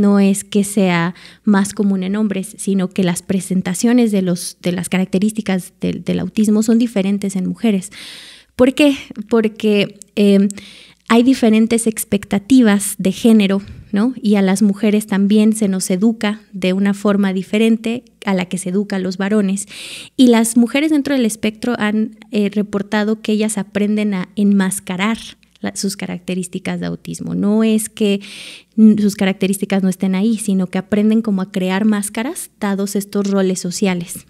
no es que sea más común en hombres, sino que las presentaciones de, los, de las características del, autismo son diferentes en mujeres. ¿Por qué? Porque em, hay diferentes expectativas de género, ¿no? Y a las mujeres también se nos educa de una forma diferente a la que se educa a los varones. Y las mujeres dentro del espectro han eh, reportado que ellas aprenden a enmascarar sus características de autismo. No es que sus características no estén ahí, sino que aprenden como a crear máscaras dados estos roles sociales.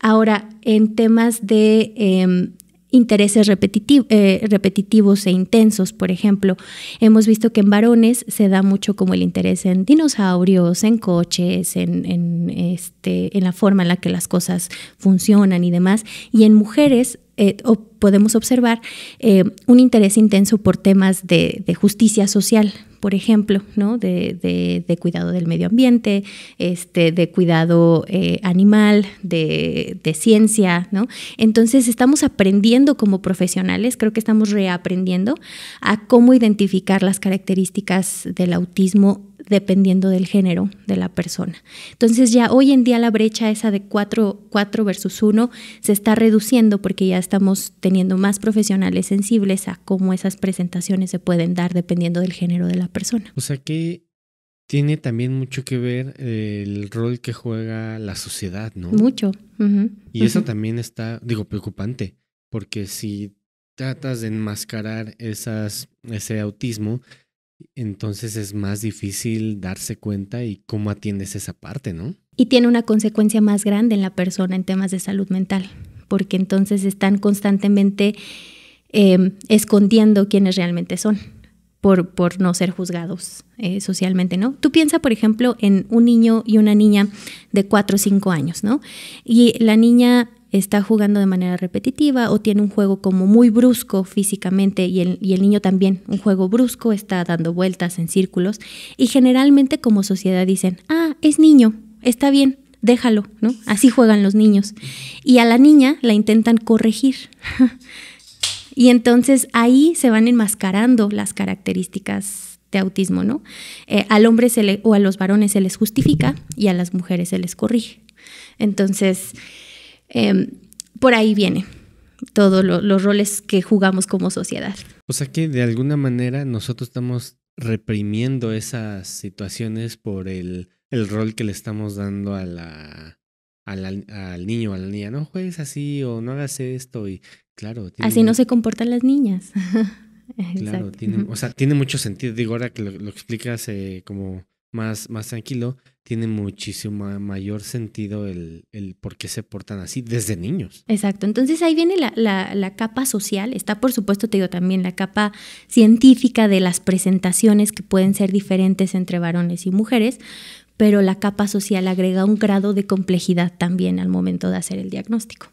Ahora, en temas de em, intereses eh, repetitivos e intensos, por ejemplo, hemos visto que en varones se da mucho como el interés en dinosaurios, en coches, en este, la forma en la que las cosas funcionan y demás, y en mujeres eh, o podemos observar eh, un interés intenso por temas de, justicia social, por ejemplo, ¿no? De, cuidado del medio ambiente, este, de cuidado eh, animal, de, ciencia, ¿no? Entonces estamos aprendiendo como profesionales, creo que estamos reaprendiendo a cómo identificar las características del autismo dependiendo del género de la persona. Entonces ya hoy en día la brecha esa de 4, 4 versus 1 se está reduciendo porque ya estamos teniendo más profesionales sensibles a cómo esas presentaciones se pueden dar dependiendo del género de la persona. O sea que tiene también mucho que ver eh, el rol que juega la sociedad, ¿no? Mucho. Y eso también está, digo, preocupante, porque si tratas de enmascarar esas, ese autismo, entonces es más difícil darse cuenta y cómo atiendes esa parte, ¿no? Y tiene una consecuencia más grande en la persona en temas de salud mental, porque entonces están constantemente em, escondiendo quiénes realmente son. Por, por, no ser juzgados eh, socialmente, ¿no? Tú piensas, por ejemplo, en un niño y una niña de 4 o 5 años, ¿no? Y la niña está jugando de manera repetitiva o tiene un juego como muy brusco físicamente y el, y el niño también, un juego brusco, está dando vueltas en círculos y generalmente como sociedad dicen, ah, es niño, está bien, déjalo, ¿no? Así juegan los niños. Y a la niña la intentan corregir. y entonces ahí se van enmascarando las características de autismo, ¿no? Eh, al hombre se le, o a los varones se les justifica y a las mujeres se les corrige. Entonces, Em, por ahí viene todos los roles que jugamos como sociedad. O sea que de alguna manera nosotros estamos reprimiendo esas situaciones por el, el rol que le estamos dando a la, al niño o a la niña. No juegues así o no hagas esto y claro. Así no se comportan las niñas. claro, tiene, o sea, tiene mucho sentido. Digo, ahora que lo, explicas eh, como más, más tranquilo, tiene muchísimo mayor sentido el, el, por qué se portan así desde niños. Exacto, entonces ahí viene la, la, la, capa social, está por supuesto, te digo también, la capa científica de las presentaciones que pueden ser diferentes entre varones y mujeres, pero la capa social agrega un grado de complejidad también al momento de hacer el diagnóstico.